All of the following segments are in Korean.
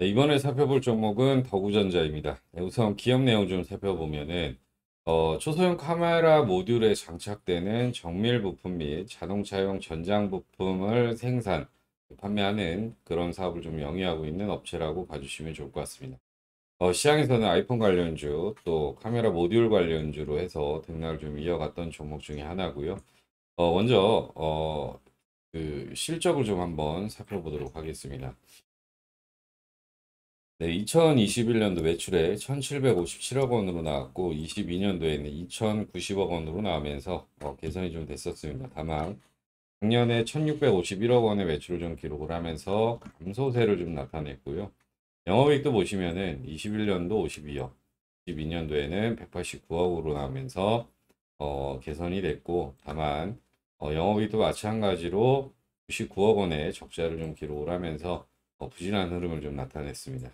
네, 이번에 살펴볼 종목은 더구전자입니다. 네, 우선 기업 내용 좀 살펴보면은 어, 초소형 카메라 모듈에 장착되는 정밀 부품 및 자동차용 전장 부품을 생산, 판매하는 그런 사업을 좀 영위하고 있는 업체라고 봐주시면 좋을 것 같습니다. 어, 시장에서는 아이폰 관련주, 또 카메라 모듈 관련주로 해서 등락을 좀 이어갔던 종목 중에 하나고요. 어, 먼저 어, 그 실적을 좀 한번 살펴보도록 하겠습니다. 네, 2021년도 매출에 1,757억 원으로 나왔고 22년도에는 2,090억 원으로 나오면서 어, 개선이 좀 됐었습니다. 다만 작년에 1,651억 원의 매출을 좀 기록을 하면서 감소세를 좀 나타냈고요. 영업이익도 보시면은 21년도 52억, 22년도에는 189억으로 나오면서 어, 개선이 됐고 다만 어, 영업이익도 마찬가지로 99억 원의 적자를 좀 기록을 하면서 어, 부진한 흐름을 좀 나타냈습니다.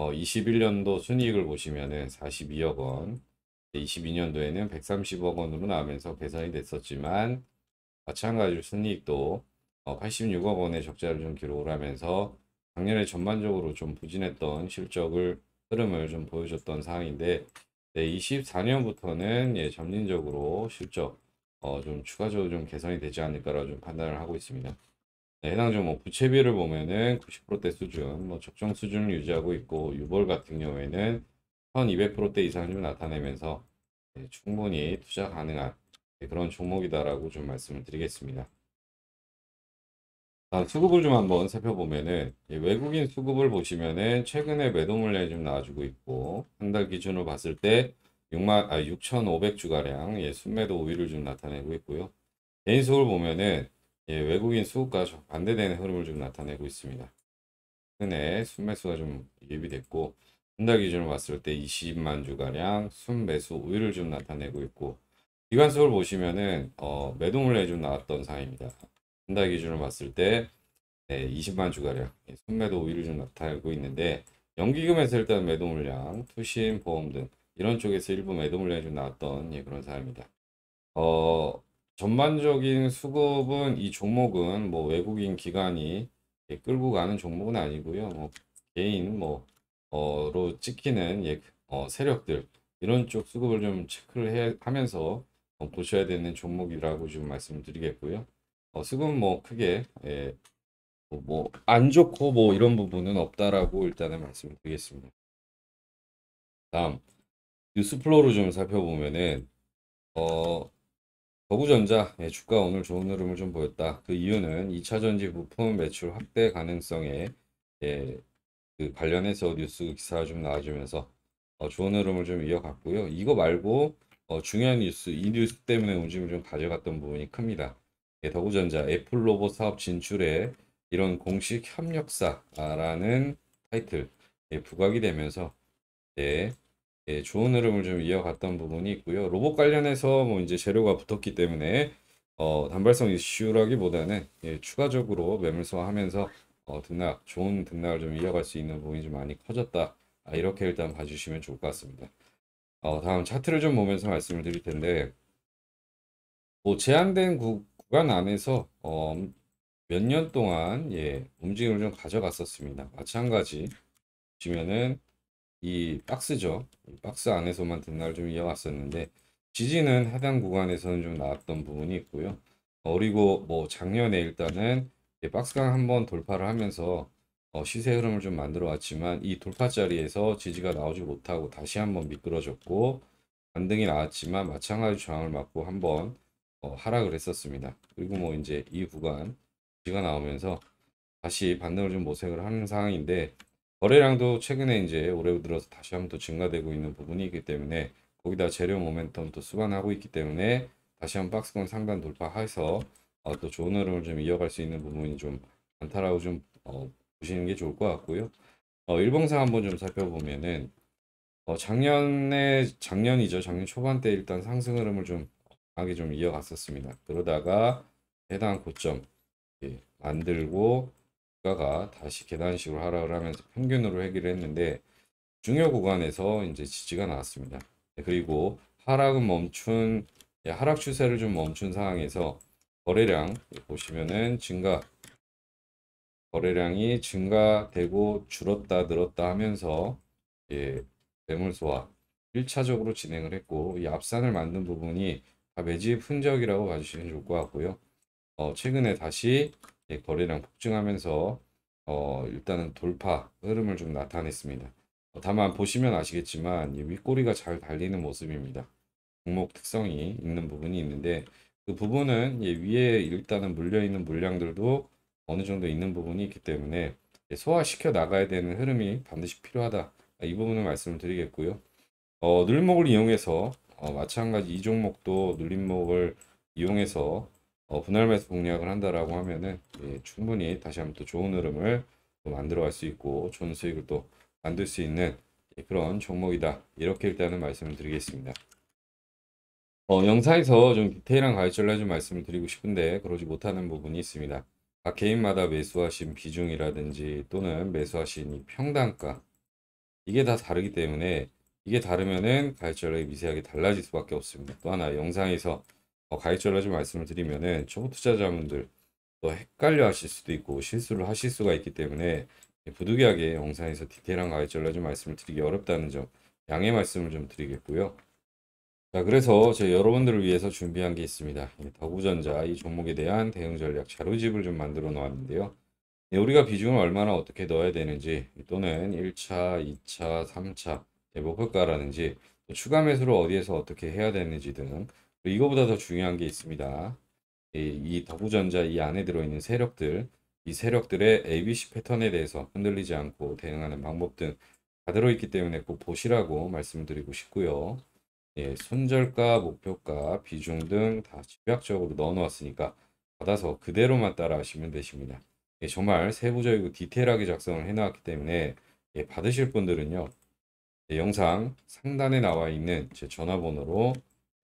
어, 21년도 순이익을 보시면은 42억 원, 22년도에는 130억 원으로 나오면서 개선이 됐었지만 마찬가지로 순이익도 어, 86억 원의 적자를 좀 기록을 하면서 작년에 전반적으로 좀 부진했던 실적을 흐름을 좀 보여줬던 상황인데 네, 24년부터는 예, 점진적으로 실적 어, 좀 추가적으로 좀 개선이 되지 않을까라고 좀 판단을 하고 있습니다. 해당 네, 종목 뭐 부채비를 보면은 90%대 수준, 뭐 적정 수준을 유지하고 있고 유볼 같은 경우에는 1200%대 이상을 나타내면서 네, 충분히 투자 가능한 네, 그런 종목이다라고 좀 말씀을 드리겠습니다. 다음 수급을 좀 한번 살펴보면은 예, 외국인 수급을 보시면은 최근에 매도 물량이 좀 나와주고 있고 한 달 기준으로 봤을 때 6만 아 6,500주가량 예, 순매도 우위를 좀 나타내고 있고요. 개인 수급을 보면은 예, 외국인 수급과 반대되는 흐름을 좀 나타내고 있습니다. 최근 순매수가 좀 유입됐고 분달 기준으로 봤을 때 20만 주가량 순매수 우위를 좀 나타내고 있고 기관수를 보시면은 어, 매도 물량좀 나왔던 상황입니다. 분달 기준으로 봤을 때 네, 20만 주가량 예, 순매도 우위를 좀 나타내고 있는데 연기금에서 일단 매도 물량, 투신, 보험 등 이런 쪽에서 일부 매도 물량이 좀 나왔던 예, 그런 상황입니다. 어, 전반적인 수급은 이 종목은 뭐 외국인 기관이 끌고 가는 종목은 아니고요. 뭐 개인 뭐로 어 찍히는 예, 어, 세력들 이런 쪽 수급을 좀 체크를 해, 하면서 어, 보셔야 되는 종목이라고 좀 말씀드리겠고요. 어, 수급은 뭐 크게 예, 뭐안 좋고 뭐 이런 부분은 없다라고 일단은 말씀드리겠습니다. 다음 뉴스플로우를 좀 살펴보면은 어 거부전자 예, 주가 오늘 좋은 흐름을 좀 보였다. 그 이유는 2차전지 부품 매출 확대 가능성에 예, 그 관련해서 뉴스 기사가 좀 나와주면서 어, 좋은 흐름을 좀 이어갔고요. 이거 말고 어, 중요한 뉴스, 이 뉴스 때문에 움직임을 좀 가져갔던 부분이 큽니다. 예, 더구전자 애플 로봇 사업 진출에 이런 공식 협력사라는 타이틀 예, 부각이 되면서 예, 예, 좋은 흐름을 좀 이어갔던 부분이 있고요. 로봇 관련해서 뭐 이제 재료가 붙었기 때문에 어, 단발성 이슈라기보다는 예, 추가적으로 매물 소화하면서 어, 등락 좋은 등락을 좀 이어갈 수 있는 부분이 좀 많이 커졌다. 아, 이렇게 일단 봐주시면 좋을 것 같습니다. 어, 다음 차트를 좀 보면서 말씀을 드릴 텐데 뭐 제한된 구, 간 안에서 어, 몇 년 동안 예, 움직임을 좀 가져갔었습니다. 마찬가지 보시면은 이 박스죠. 박스 안에서만 등락을 좀 이어왔었는데 지지는 하단 구간에서는 좀 나왔던 부분이 있고요. 어, 그리고 뭐 작년에 일단은 박스강 한번 돌파를 하면서 어, 시세 흐름을 좀 만들어 왔지만 이 돌파 자리에서 지지가 나오지 못하고 다시 한번 미끄러졌고 반등이 나왔지만 마찬가지 저항을 맞고 한번 어, 하락을 했었습니다. 그리고 뭐 이제 이 구간 지가 나오면서 다시 반등을 좀 모색을 하는 상황인데 거래량도 최근에 이제 올해 들어서 다시 한번 더 증가되고 있는 부분이 있기 때문에 거기다 재료 모멘텀도 수반하고 있기 때문에 다시 한번 박스권 상단 돌파해서 어, 또 좋은 흐름을 좀 이어갈 수 있는 부분이 좀 많다라고 좀 어, 보시는 게 좋을 것 같고요. 어, 일봉상 한번 좀 살펴보면은 어, 작년에 작년이죠. 작년 초반 때 일단 상승 흐름을 좀 강하게 좀 이어갔었습니다. 그러다가 해당 고점 예, 만들고 주가가 다시 계단식으로 하라을 하면서 평균으로 해결을 했는데 중요 구간에서 이제 지지가 나왔습니다. 네, 그리고 하락은 멈춘 예, 하락 추세를 좀 멈춘 상황에서 거래량 보시면은 증가 거래량이 증가되고 줄었다 늘었다 하면서 예, 매물 소화 1차적으로 진행을 했고 이 앞산을 만든 부분이 다 매집 흔적이라고 봐주시면 좋을 것 같고요. 어, 최근에 다시 거래량 폭증하면서 어, 일단은 돌파 흐름을 좀 나타냈습니다. 어, 다만 보시면 아시겠지만 윗꼬리가 잘 달리는 모습입니다. 종목 특성이 있는 부분이 있는데 그 부분은 예, 위에 일단은 물려있는 물량들도 어느 정도 있는 부분이 있기 때문에 예, 소화시켜 나가야 되는 흐름이 반드시 필요하다. 이부분을 말씀을 드리겠고요. 어, 눌림목을 이용해서 어, 마찬가지 이 종목도 눌림목을 이용해서 어, 분할 매수 공략을 한다라고 하면은 예, 충분히 다시 한번 또 좋은 흐름을 또 만들어갈 수 있고 좋은 수익을 또 만들 수 있는 예, 그런 종목이다 이렇게 일단은 말씀을 드리겠습니다. 어, 영상에서 좀 디테일한 가이드를 좀 말씀을 드리고 싶은데 그러지 못하는 부분이 있습니다. 각 개인마다 매수하신 비중이라든지 또는 매수하신 이 평단가 이게 다 다르기 때문에 이게 다르면은 가이드이 미세하게 달라질 수밖에 없습니다. 또 하나 영상에서 어, 가이전을 좀 말씀을 드리면은 초보 투자자분들 또 헷갈려 하실 수도 있고 실수를 하실 수가 있기 때문에 예, 부득이하게 영상에서 디테일한 가이전을 좀 말씀을 드리기 어렵다는 점 양해 말씀을 좀 드리겠고요. 자 그래서 제 여러분들을 위해서 준비한 게 있습니다. 더구전자 이 종목에 대한 대응 전략 자료집을 좀 만들어 놓았는데요. 예, 우리가 비중을 얼마나 어떻게 넣어야 되는지 또는 1차, 2차, 3차 목표가라는지 추가 매수를 어디에서 어떻게 해야 되는지 등 이거보다 더 중요한 게 있습니다. 이 더구전자 이 안에 들어있는 세력들, 이 세력들의 ABC 패턴에 대해서 흔들리지 않고 대응하는 방법 등 다 들어있기 때문에 꼭 보시라고 말씀드리고 싶고요. 예, 손절가, 목표가, 비중 등 다 집약적으로 넣어놓았으니까 받아서 그대로만 따라하시면 되십니다. 예, 정말 세부적이고 디테일하게 작성을 해놨기 때문에 예, 받으실 분들은요. 예, 영상 상단에 나와 있는 제 전화번호로